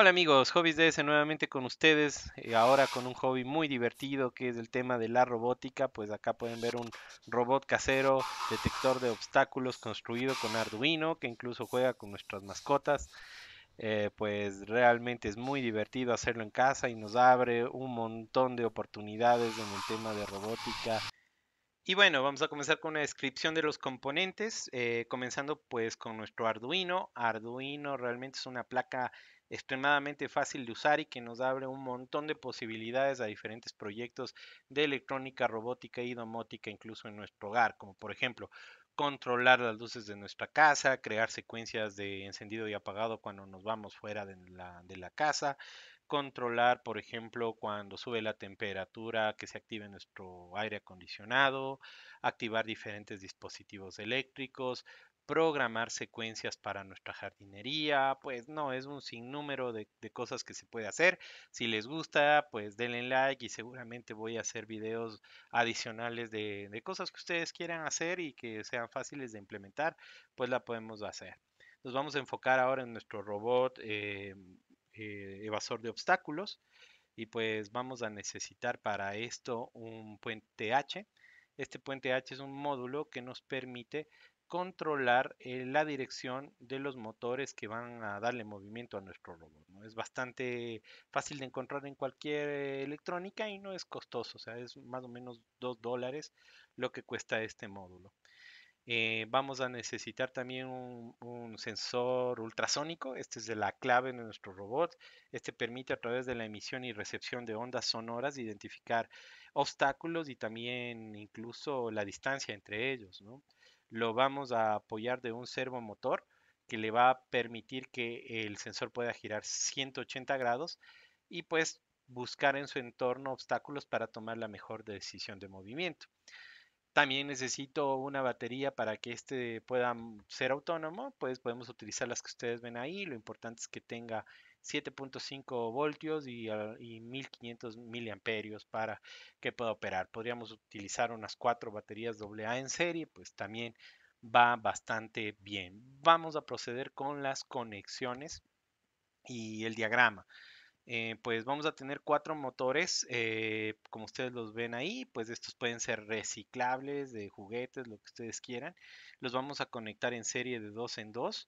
Hola amigos, Hobbies DS nuevamente con ustedes, eh, ahora con un hobby muy divertido que es el tema de la robótica, pues acá pueden ver un robot casero, detector de obstáculos construido con Arduino, que incluso juega con nuestras mascotas, eh, pues realmente es muy divertido hacerlo en casa y nos abre un montón de oportunidades en el tema de robótica. Y bueno, vamos a comenzar con una descripción de los componentes, eh, comenzando pues con nuestro Arduino. Arduino realmente es una placa extremadamente fácil de usar y que nos abre un montón de posibilidades a diferentes proyectos de electrónica, robótica y domótica, incluso en nuestro hogar, como por ejemplo controlar las luces de nuestra casa, crear secuencias de encendido y apagado cuando nos vamos fuera de la, casa, controlar, por ejemplo, cuando sube la temperatura, que se active nuestro aire acondicionado, activar diferentes dispositivos eléctricos, programar secuencias para nuestra jardinería, pues no, es un sinnúmero de, cosas que se puede hacer. Si les gusta, pues denle like y seguramente voy a hacer videos adicionales de, cosas que ustedes quieran hacer y que sean fáciles de implementar, pues la podemos hacer. Nos vamos a enfocar ahora en nuestro robot eh, eh, evasor de obstáculos y pues vamos a necesitar para esto un puente H. Este puente H es un módulo que nos permite controlar eh, la dirección de los motores que van a darle movimiento a nuestro robot. ¿no? Es bastante fácil de encontrar en cualquier eh, electrónica y no es costoso, o sea, es más o menos 2 dólares lo que cuesta este módulo. Eh, vamos a necesitar también un, sensor ultrasónico, este es de la clave de nuestro robot. Este permite a través de la emisión y recepción de ondas sonoras identificar obstáculos y también incluso la distancia entre ellos lo vamos a apoyar de un servomotor que le va a permitir que el sensor pueda girar 180 grados y pues buscar en su entorno obstáculos para tomar la mejor decisión de movimiento. También necesito una batería para que este pueda mm, ser autónomo, pues podemos utilizar las que ustedes ven ahí, lo importante es que tenga 7.5 voltios y, 1500 ah, miliamperios para que pueda operar. Podríamos utilizar unas cuatro baterías AA en serie, pues también va bastante bien. Vamos a proceder con las conexiones y el diagrama. Eh, pues vamos a tener cuatro motores, eh, como ustedes los ven ahí, pues estos pueden ser reciclables, de juguetes, lo que ustedes quieran. Los vamos a conectar en serie de dos en dos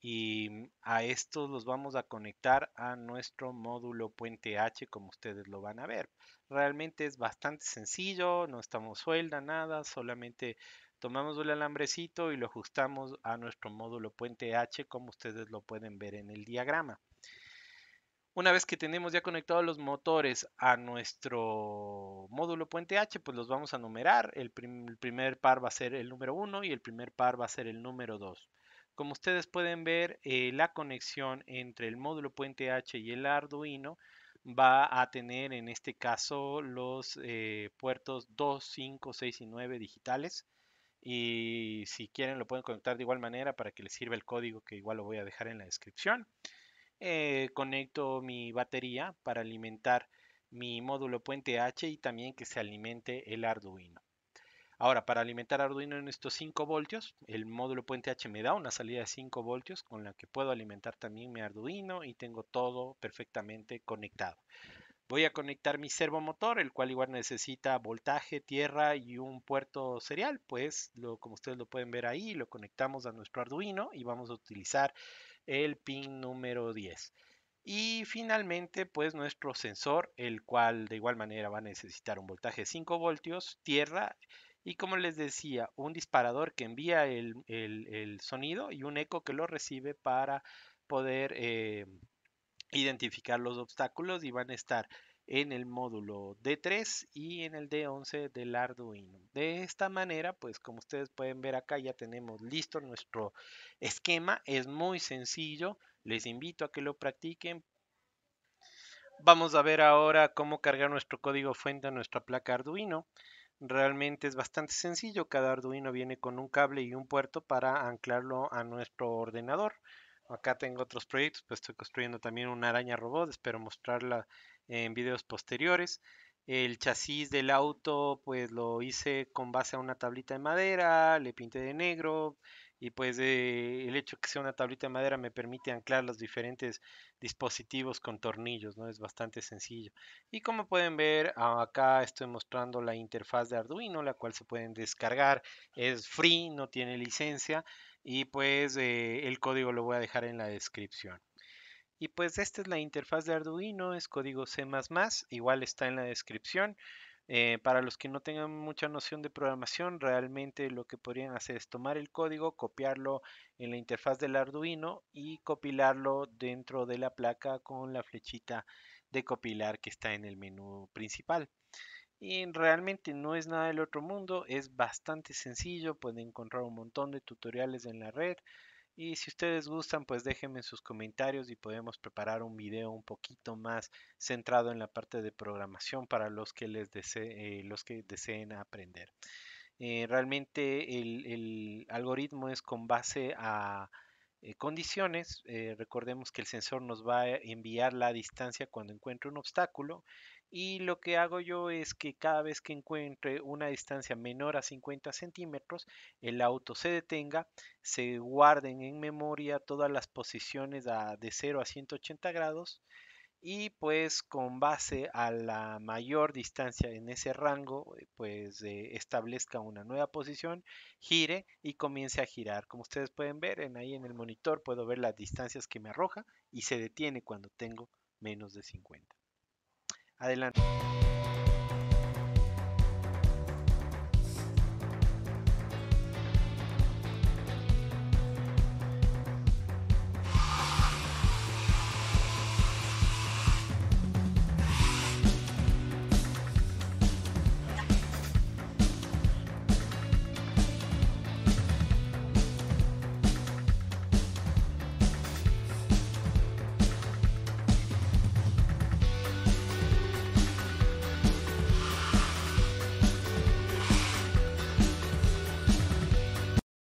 y mm, a estos los vamos a conectar a nuestro módulo puente H como ustedes lo van a ver. Realmente es bastante sencillo, no estamos suelda, nada, solamente tomamos el alambrecito y lo ajustamos a nuestro módulo puente H como ustedes lo pueden ver en el diagrama. Una vez que tenemos ya conectados los motores a nuestro módulo puente H, pues los vamos a numerar. El, el primer par va a ser el número 1 y el primer par va a ser el número 2. Como ustedes pueden ver, eh, la conexión entre el módulo Puente H y el Arduino va a tener en este caso los eh, puertos 2, 5, 6 y 9 digitales. Y si quieren lo pueden conectar de igual manera para que les sirva el código que igual lo voy a dejar en la descripción. Eh, conecto mi batería para alimentar mi módulo puente H y también que se alimente el Arduino. Ahora, para alimentar Arduino en estos 5 voltios, el módulo Puente H me da una salida de 5 voltios con la que puedo alimentar también mi Arduino y tengo todo perfectamente conectado. Voy a conectar mi servomotor, el cual igual necesita voltaje, tierra y un puerto serial. Pues lo, como ustedes lo pueden ver ahí, lo conectamos a nuestro Arduino y vamos a utilizar el pin número 10. Y finalmente, pues nuestro sensor, el cual de igual manera va a necesitar un voltaje de 5 voltios, tierra y como les decía, un disparador que envía el, sonido y un eco que lo recibe para poder eh, identificar los obstáculos y van a estar en el módulo D3 y en el D11 del Arduino. De esta manera, pues como ustedes pueden ver acá, ya tenemos listo nuestro esquema. Es muy sencillo. Les invito a que lo practiquen. Vamos a ver ahora cómo cargar nuestro código fuente a nuestra placa Arduino. Realmente es bastante sencillo, cada Arduino viene con un cable y un puerto para anclarlo a nuestro ordenador. Acá tengo otros proyectos, pues estoy construyendo también una araña robot, espero mostrarla en videos posteriores. El chasis del auto, pues lo hice con base a una tablita de madera, le pinté de negro, y pues el hecho que sea una tablita de madera me permite anclar los diferentes dispositivos con tornillos, ¿no? Es bastante sencillo. Y como pueden ver, ah, acá estoy mostrando la interfaz de Arduino, la cual se pueden descargar, es free, no tiene licencia y pues eh, el código lo voy a dejar en la descripción. Y pues esta es la interfaz de Arduino, es código C++, igual está en la descripción. Eh, para los que no tengan mucha noción de programación, realmente lo que podrían hacer es tomar el código, copiarlo en la interfaz del Arduino y copilarlo dentro de la placa con la flechita de copilar que está en el menú principal. Y realmente no es nada del otro mundo, es bastante sencillo, pueden encontrar un montón de tutoriales en la red. Y si ustedes gustan, pues déjenme sus comentarios y podemos preparar un video un poquito más centrado en la parte de programación para los que, les desee, eh, los que deseen aprender. Eh, realmente el algoritmo es con base a eh, condiciones. Eh, recordemos que el sensor nos va a enviar la distancia cuando encuentre un obstáculo y lo que hago yo es que cada vez que encuentre una distancia menor a 50 centímetros, el auto se detenga, se guarden en memoria todas las posiciones de 0 a 180 grados y pues con base a la mayor distancia en ese rango, eh, pues eh, establezca una nueva posición, gire y comience a girar. Como ustedes pueden ver, en ahí en el monitor puedo ver las distancias que me arroja y se detiene cuando tengo menos de 50. Adelante.